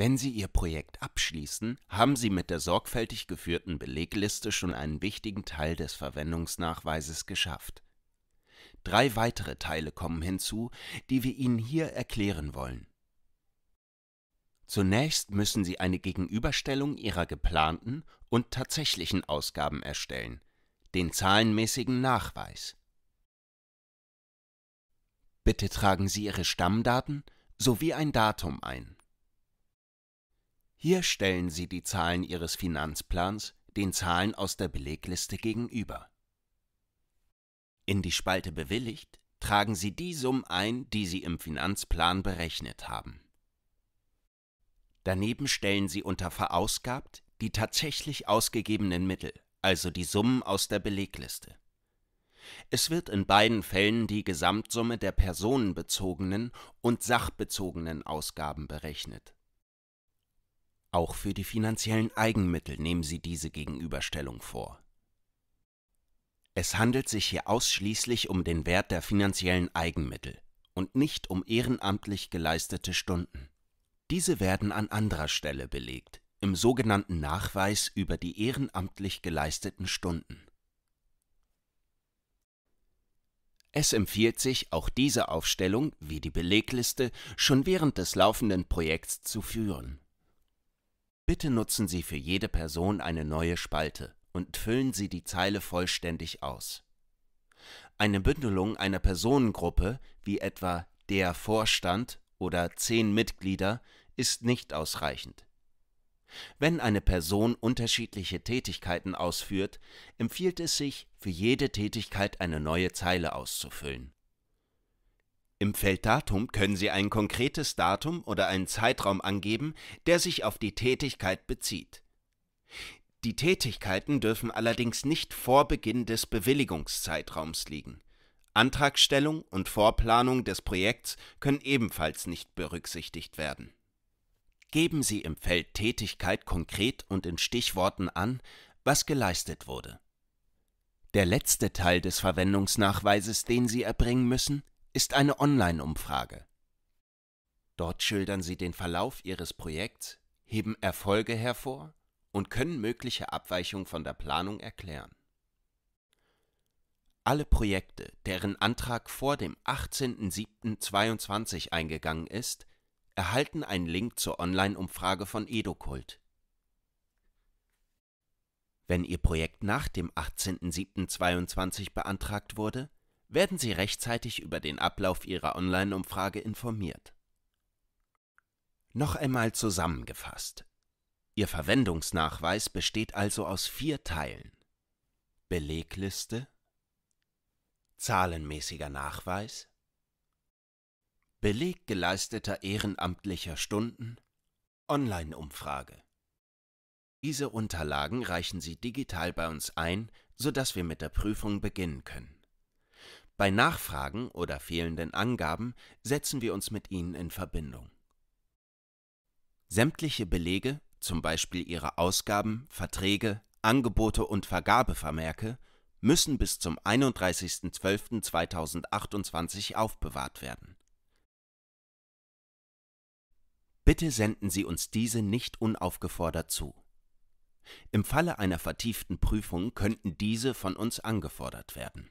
Wenn Sie Ihr Projekt abschließen, haben Sie mit der sorgfältig geführten Belegliste schon einen wichtigen Teil des Verwendungsnachweises geschafft. Drei weitere Teile kommen hinzu, die wir Ihnen hier erklären wollen. Zunächst müssen Sie eine Gegenüberstellung Ihrer geplanten und tatsächlichen Ausgaben erstellen, den zahlenmäßigen Nachweis. Bitte tragen Sie Ihre Stammdaten sowie ein Datum ein. Hier stellen Sie die Zahlen Ihres Finanzplans den Zahlen aus der Belegliste gegenüber. In die Spalte Bewilligt tragen Sie die Summen ein, die Sie im Finanzplan berechnet haben. Daneben stellen Sie unter Verausgabt die tatsächlich ausgegebenen Mittel, also die Summen aus der Belegliste. Es wird in beiden Fällen die Gesamtsumme der personenbezogenen und sachbezogenen Ausgaben berechnet. Auch für die finanziellen Eigenmittel nehmen sie diese Gegenüberstellung vor. Es handelt sich hier ausschließlich um den Wert der finanziellen Eigenmittel und nicht um ehrenamtlich geleistete Stunden. Diese werden an anderer Stelle belegt, im sogenannten Nachweis über die ehrenamtlich geleisteten Stunden. Es empfiehlt sich, auch diese Aufstellung, wie die Belegliste, schon während des laufenden Projekts zu führen. Bitte nutzen Sie für jede Person eine neue Spalte und füllen Sie die Zeile vollständig aus. Eine Bündelung einer Personengruppe, wie etwa der Vorstand oder zehn Mitglieder, ist nicht ausreichend. Wenn eine Person unterschiedliche Tätigkeiten ausführt, empfiehlt es sich, für jede Tätigkeit eine neue Zeile auszufüllen im Feld Datum können Sie ein konkretes Datum oder einen Zeitraum angeben, der sich auf die Tätigkeit bezieht. Die Tätigkeiten dürfen allerdings nicht vor Beginn des Bewilligungszeitraums liegen. Antragstellung und Vorplanung des Projekts können ebenfalls nicht berücksichtigt werden. Geben Sie im Feld Tätigkeit konkret und in Stichworten an, was geleistet wurde. Der letzte Teil des Verwendungsnachweises, den Sie erbringen müssen, ist eine Online-Umfrage. Dort schildern Sie den Verlauf Ihres Projekts, heben Erfolge hervor und können mögliche Abweichungen von der Planung erklären. Alle Projekte, deren Antrag vor dem 18.07.22 eingegangen ist, erhalten einen Link zur Online-Umfrage von Edokult. Wenn Ihr Projekt nach dem 18.07.22 beantragt wurde, werden Sie rechtzeitig über den Ablauf Ihrer Online-Umfrage informiert. Noch einmal zusammengefasst. Ihr Verwendungsnachweis besteht also aus vier Teilen. Belegliste, zahlenmäßiger Nachweis, Beleg geleisteter ehrenamtlicher Stunden, Online-Umfrage. Diese Unterlagen reichen Sie digital bei uns ein, sodass wir mit der Prüfung beginnen können. Bei Nachfragen oder fehlenden Angaben setzen wir uns mit ihnen in Verbindung. Sämtliche Belege, zum Beispiel ihre Ausgaben, Verträge, Angebote und Vergabevermerke, müssen bis zum 31.12.2028 aufbewahrt werden. Bitte senden Sie uns diese nicht unaufgefordert zu. Im Falle einer vertieften Prüfung könnten diese von uns angefordert werden.